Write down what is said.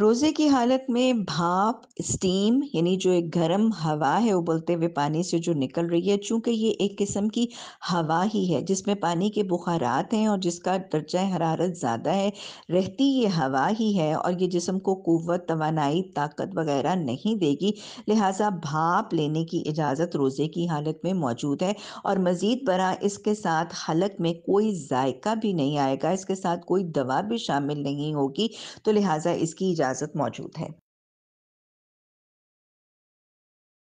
रोज़े की हालत में भाप स्टीम यानी जो एक गर्म हवा है उबलते हुए पानी से जो निकल रही है चूँकि ये एक किस्म की हवा ही है जिसमें पानी के बुखारात हैं और जिसका दर्जा हरारत ज़्यादा है रहती ये हवा ही है और ये जिसम को कुत तोानाई ताकत वगैरह नहीं देगी लिहाजा भाप लेने की इजाज़त रोज़े की हालत में मौजूद है और मज़ीद बरा इसके साथ हलक में कोई जायका भी नहीं आएगा इसके साथ कोई दवा भी शामिल नहीं होगी तो लिहाजा इसकी इजाज़त इजाज़त मौजूद है